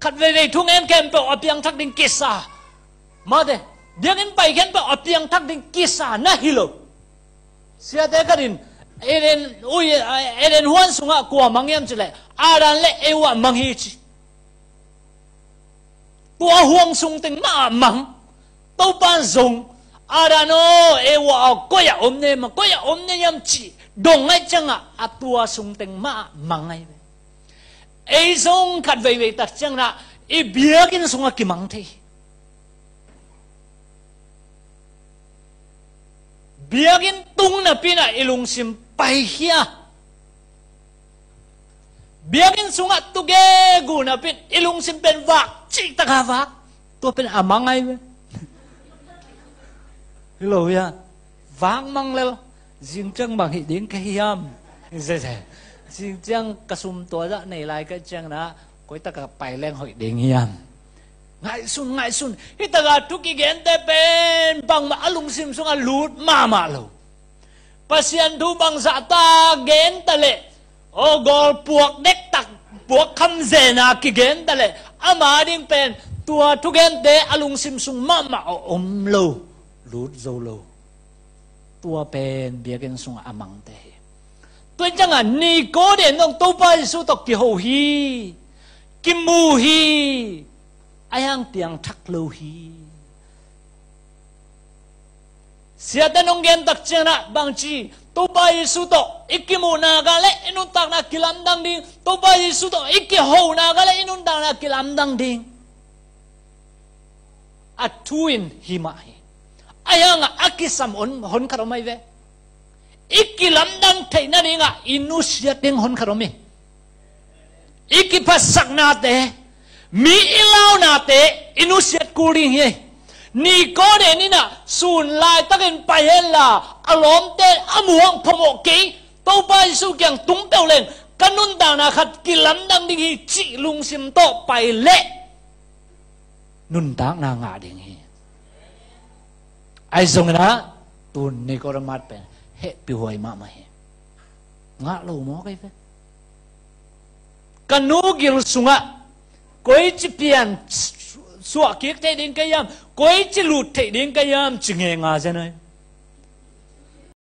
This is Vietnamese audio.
khát về về thung em kem bảo ở biang thắc đinh sa, mà thế điên em bay kem bảo ở biang thắc đinh sa, na hi hilo xia thế cái đinh eren ui eren huan sunga kwa mangyam chile aran le ewa manghi chi kwa huang sung ting ma mang à tàu ban dùng à ô ewa ya om ne koya omne ma koya omne yam chi dong ai changa atua sung ting ma mangai ấy song khát về về tắc chăng là i bia cái nó song là kim mang thế bia cái tung là pin là ilung sim bay hia bia cái song là tu ge gu là pin ilung sim bên vạc chỉ ta hà vạc tu pin à mang ai vậy hello ya vang mang leo riêng chân bằng hệ đến cái hiam dễ dàng xin chăng cả sum tua ra này lại cái chăng na coi ta cả bài lên hội đình hiền ngại sun ngại sun hi ta cả tu kỳ gen te pen bang mà alung sim sung a lut ma ma lo pasien thu bang dạ ta gen ta lệ ô gol puộc đếc tặc puộc khăm dề na kỳ gen ta lệ ama đinh pen tua tu gen te alung sim sung ma ma om lo lut dâu lo tua pen bia gen sung amang te tôi chẳng à ni cố để ông tôi bay su tộc kỳ hồ hi kim mù hi ai hang tiếng thắc lâu hi sia tên ông gen tắc chân à bằng chi tôi bay su tộc ikki mù na ga lệ inun tạc na kilam đăng đi tôi bay su tộc kỳ hồ na ga lệ inun tạc na kilam đăng đi atuin himai ayang akisam on hon karomai về อีกกี่ลำดังไทยนั่นเองอ่ะอินุสยาเต็งหนารมีอีกกี่ภาษาหน้าเตมีอีลาวนาเตอินุสยากูริงเฮนี่ก็เนี่ยนี่นะสูนลายตั้งไปเนละอารมณ์เตะอมวงพมกีตัวไปสู่กียงตุ้งเตลเลงกันนุนดาวนาขัดกี่ลำดังดิ่งจิลุงสิมโตไปเละนุนตางนางาดิ่งไอ้ทรงนะตุนนี่ก็ระมัดเป็น hep pi mà ma ma he nga lo mo kai fe kanu gil sunga koi chi pian suwa kiek te ding kayam koi chi lut te ding chừng nghe nge ra janai